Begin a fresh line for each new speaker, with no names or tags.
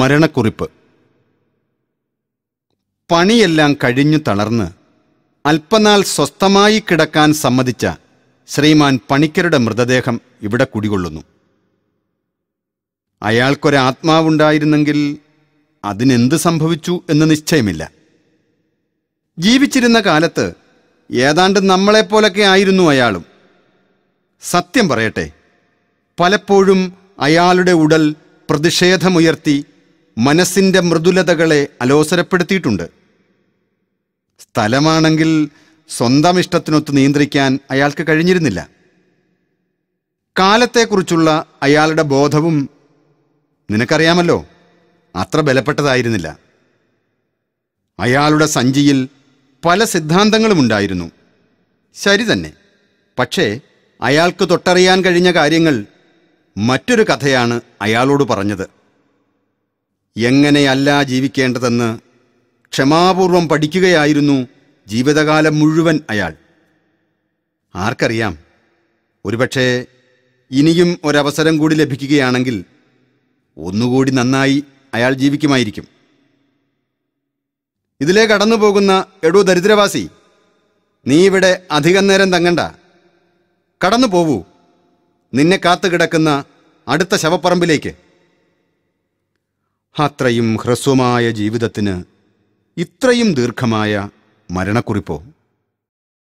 മരണക്കുറിപ്പ് പണിയെല്ലാം കഴിഞ്ഞു തളർന്ന് അല്പനാൾ സ്വസ്ഥമായി കിടക്കാൻ സമ്മതിച്ച ശ്രീമാൻ പണിക്കരുടെ മൃതദേഹം ഇവിടെ കുടികൊള്ളുന്നു അയാൾക്കൊരാത്മാവുണ്ടായിരുന്നെങ്കിൽ അതിനെന്ത് സംഭവിച്ചു എന്ന് നിശ്ചയമില്ല ജീവിച്ചിരുന്ന കാലത്ത് ഏതാണ്ട് നമ്മളെപ്പോലൊക്കെ ആയിരുന്നു അയാളും സത്യം പറയട്ടെ പലപ്പോഴും അയാളുടെ ഉടൽ പ്രതിഷേധമുയർത്തി മനസ്സിൻ്റെ മൃദുലതകളെ അലോസരപ്പെടുത്തിയിട്ടുണ്ട് സ്ഥലമാണെങ്കിൽ സ്വന്തം ഇഷ്ടത്തിനൊത്ത് നിയന്ത്രിക്കാൻ അയാൾക്ക് കഴിഞ്ഞിരുന്നില്ല കാലത്തെക്കുറിച്ചുള്ള അയാളുടെ ബോധവും നിനക്കറിയാമല്ലോ അത്ര ബലപ്പെട്ടതായിരുന്നില്ല അയാളുടെ സഞ്ചിയിൽ പല സിദ്ധാന്തങ്ങളും ഉണ്ടായിരുന്നു ശരി തന്നെ പക്ഷേ അയാൾക്ക് തൊട്ടറിയാൻ കഴിഞ്ഞ കാര്യങ്ങൾ മറ്റൊരു കഥയാണ് അയാളോട് പറഞ്ഞത് എങ്ങനെയല്ല ജീവിക്കേണ്ടതെന്ന് ക്ഷമാപൂർവം പഠിക്കുകയായിരുന്നു ജീവിതകാലം മുഴുവൻ അയാൾ ആർക്കറിയാം ഒരുപക്ഷെ ഇനിയും ഒരവസരം കൂടി ലഭിക്കുകയാണെങ്കിൽ ഒന്നുകൂടി നന്നായി അയാൾ ജീവിക്കുമായിരിക്കും ഇതിലേ കടന്നുപോകുന്ന പോകുന്ന ദരിദ്രവാസി നീ ഇവിടെ അധികം നേരം തങ്ങണ്ട കടന്നു പോവൂ നിന്നെ കാത്തു കിടക്കുന്ന അടുത്ത ശവപ്പറമ്പിലേക്ക് അത്രയും ഹ്രസ്വമായ ജീവിതത്തിന് ഇത്രയും ദീർഘമായ മരണക്കുറിപ്പോ